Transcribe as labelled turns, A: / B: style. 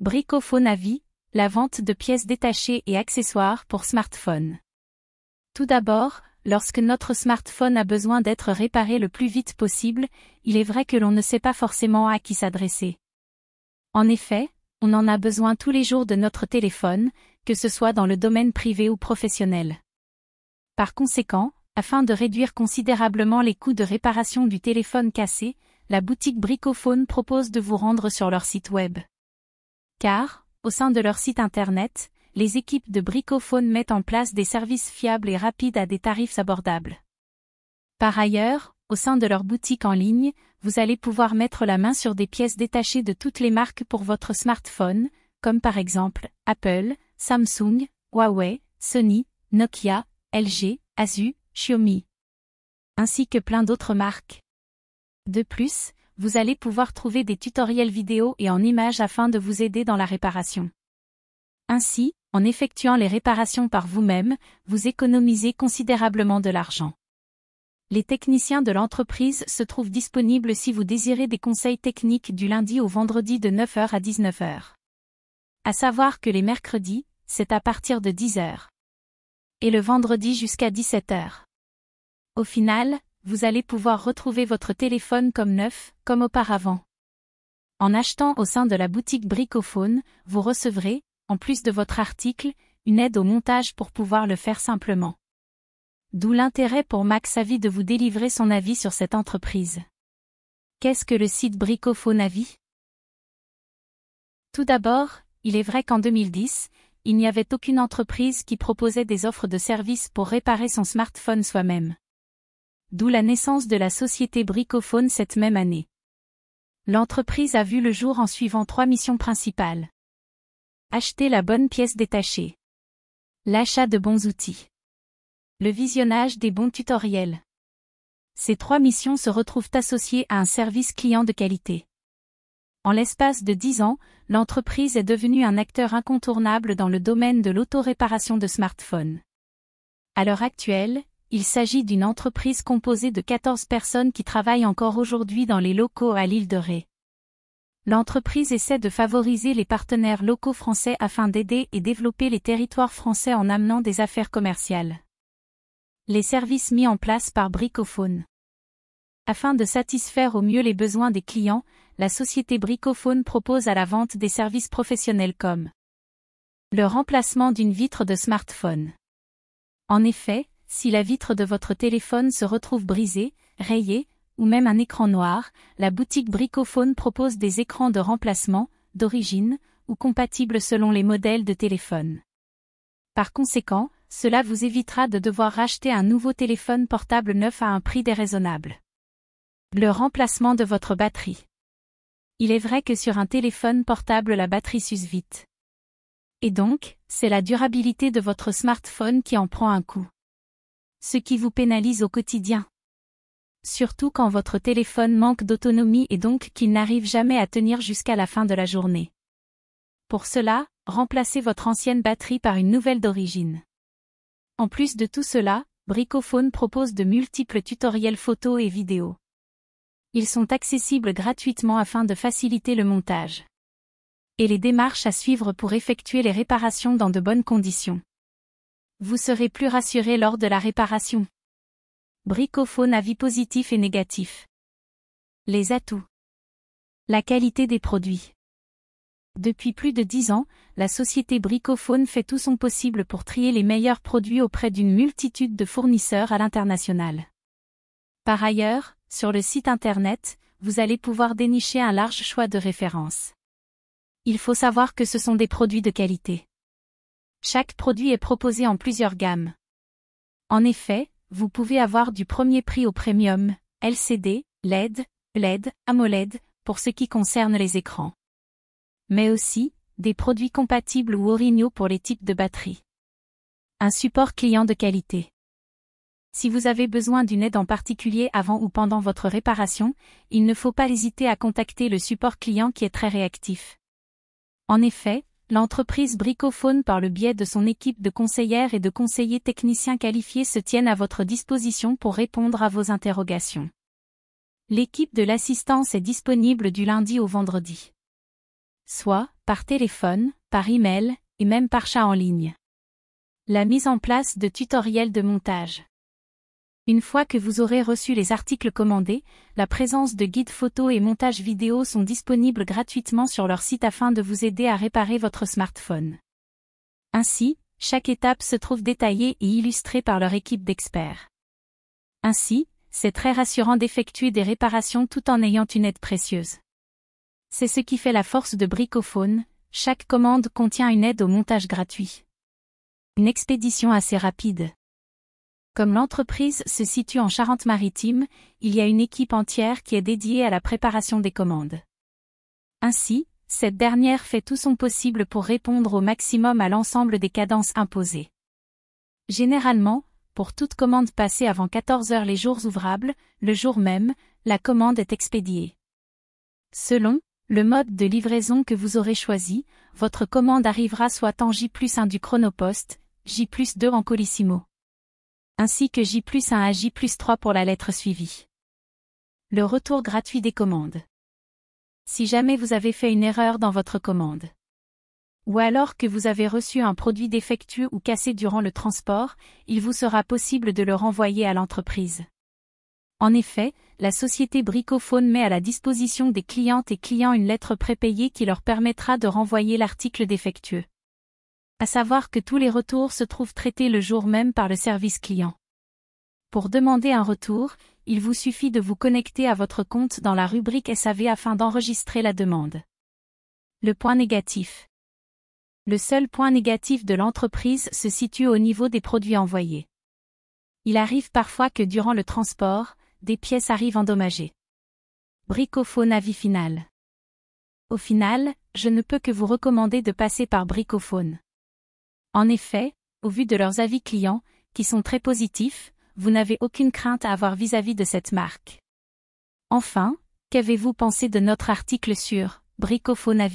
A: Bricophone vie, la vente de pièces détachées et accessoires pour smartphone. Tout d'abord, lorsque notre smartphone a besoin d'être réparé le plus vite possible, il est vrai que l'on ne sait pas forcément à qui s'adresser. En effet, on en a besoin tous les jours de notre téléphone, que ce soit dans le domaine privé ou professionnel. Par conséquent, afin de réduire considérablement les coûts de réparation du téléphone cassé, la boutique Bricophone propose de vous rendre sur leur site web. Car, au sein de leur site internet, les équipes de Bricophone mettent en place des services fiables et rapides à des tarifs abordables. Par ailleurs, au sein de leur boutique en ligne, vous allez pouvoir mettre la main sur des pièces détachées de toutes les marques pour votre smartphone, comme par exemple Apple, Samsung, Huawei, Sony, Nokia, LG, Asus, Xiaomi, ainsi que plein d'autres marques. De plus, vous allez pouvoir trouver des tutoriels vidéo et en images afin de vous aider dans la réparation. Ainsi, en effectuant les réparations par vous-même, vous économisez considérablement de l'argent. Les techniciens de l'entreprise se trouvent disponibles si vous désirez des conseils techniques du lundi au vendredi de 9h à 19h. À savoir que les mercredis, c'est à partir de 10h. Et le vendredi jusqu'à 17h. Au final, vous allez pouvoir retrouver votre téléphone comme neuf, comme auparavant. En achetant au sein de la boutique Bricophone, vous recevrez, en plus de votre article, une aide au montage pour pouvoir le faire simplement. D'où l'intérêt pour Max Maxavi de vous délivrer son avis sur cette entreprise. Qu'est-ce que le site Bricophone Avis Tout d'abord, il est vrai qu'en 2010, il n'y avait aucune entreprise qui proposait des offres de services pour réparer son smartphone soi-même d'où la naissance de la société Bricophone cette même année. L'entreprise a vu le jour en suivant trois missions principales. Acheter la bonne pièce détachée. L'achat de bons outils. Le visionnage des bons tutoriels. Ces trois missions se retrouvent associées à un service client de qualité. En l'espace de dix ans, l'entreprise est devenue un acteur incontournable dans le domaine de l'autoréparation de smartphones. À l'heure actuelle, il s'agit d'une entreprise composée de 14 personnes qui travaillent encore aujourd'hui dans les locaux à l'île de Ré. L'entreprise essaie de favoriser les partenaires locaux français afin d'aider et développer les territoires français en amenant des affaires commerciales. Les services mis en place par Bricophone. Afin de satisfaire au mieux les besoins des clients, la société Bricophone propose à la vente des services professionnels comme le remplacement d'une vitre de smartphone. En effet, si la vitre de votre téléphone se retrouve brisée, rayée, ou même un écran noir, la boutique Bricophone propose des écrans de remplacement, d'origine, ou compatibles selon les modèles de téléphone. Par conséquent, cela vous évitera de devoir racheter un nouveau téléphone portable neuf à un prix déraisonnable. Le remplacement de votre batterie. Il est vrai que sur un téléphone portable la batterie s'use vite. Et donc, c'est la durabilité de votre smartphone qui en prend un coup ce qui vous pénalise au quotidien. Surtout quand votre téléphone manque d'autonomie et donc qu'il n'arrive jamais à tenir jusqu'à la fin de la journée. Pour cela, remplacez votre ancienne batterie par une nouvelle d'origine. En plus de tout cela, Bricophone propose de multiples tutoriels photos et vidéos. Ils sont accessibles gratuitement afin de faciliter le montage. Et les démarches à suivre pour effectuer les réparations dans de bonnes conditions. Vous serez plus rassuré lors de la réparation. Bricophone avis positif et négatif. Les atouts. La qualité des produits. Depuis plus de dix ans, la société Bricophone fait tout son possible pour trier les meilleurs produits auprès d'une multitude de fournisseurs à l'international. Par ailleurs, sur le site internet, vous allez pouvoir dénicher un large choix de références. Il faut savoir que ce sont des produits de qualité. Chaque produit est proposé en plusieurs gammes. En effet, vous pouvez avoir du premier prix au premium, LCD, LED, LED, AMOLED, pour ce qui concerne les écrans. Mais aussi, des produits compatibles ou originaux pour les types de batteries. Un support client de qualité. Si vous avez besoin d'une aide en particulier avant ou pendant votre réparation, il ne faut pas hésiter à contacter le support client qui est très réactif. En effet, l'entreprise Bricophone par le biais de son équipe de conseillères et de conseillers techniciens qualifiés se tiennent à votre disposition pour répondre à vos interrogations. L'équipe de l'assistance est disponible du lundi au vendredi. Soit, par téléphone, par email, et même par chat en ligne. La mise en place de tutoriels de montage. Une fois que vous aurez reçu les articles commandés, la présence de guides photos et montages vidéo sont disponibles gratuitement sur leur site afin de vous aider à réparer votre smartphone. Ainsi, chaque étape se trouve détaillée et illustrée par leur équipe d'experts. Ainsi, c'est très rassurant d'effectuer des réparations tout en ayant une aide précieuse. C'est ce qui fait la force de Bricophone, chaque commande contient une aide au montage gratuit. Une expédition assez rapide. Comme l'entreprise se situe en Charente-Maritime, il y a une équipe entière qui est dédiée à la préparation des commandes. Ainsi, cette dernière fait tout son possible pour répondre au maximum à l'ensemble des cadences imposées. Généralement, pour toute commande passée avant 14 heures les jours ouvrables, le jour même, la commande est expédiée. Selon le mode de livraison que vous aurez choisi, votre commande arrivera soit en J plus 1 du Chronopost, J 2 en Colissimo ainsi que J plus 1 à J plus 3 pour la lettre suivie. Le retour gratuit des commandes. Si jamais vous avez fait une erreur dans votre commande, ou alors que vous avez reçu un produit défectueux ou cassé durant le transport, il vous sera possible de le renvoyer à l'entreprise. En effet, la société Bricophone met à la disposition des clientes et clients une lettre prépayée qui leur permettra de renvoyer l'article défectueux à savoir que tous les retours se trouvent traités le jour même par le service client. Pour demander un retour, il vous suffit de vous connecter à votre compte dans la rubrique SAV afin d'enregistrer la demande. Le point négatif. Le seul point négatif de l'entreprise se situe au niveau des produits envoyés. Il arrive parfois que durant le transport, des pièces arrivent endommagées. Bricophone avis final. Au final, je ne peux que vous recommander de passer par Bricophone. En effet, au vu de leurs avis clients, qui sont très positifs, vous n'avez aucune crainte à avoir vis-à-vis de cette marque. Enfin, qu'avez-vous pensé de notre article sur Bricophone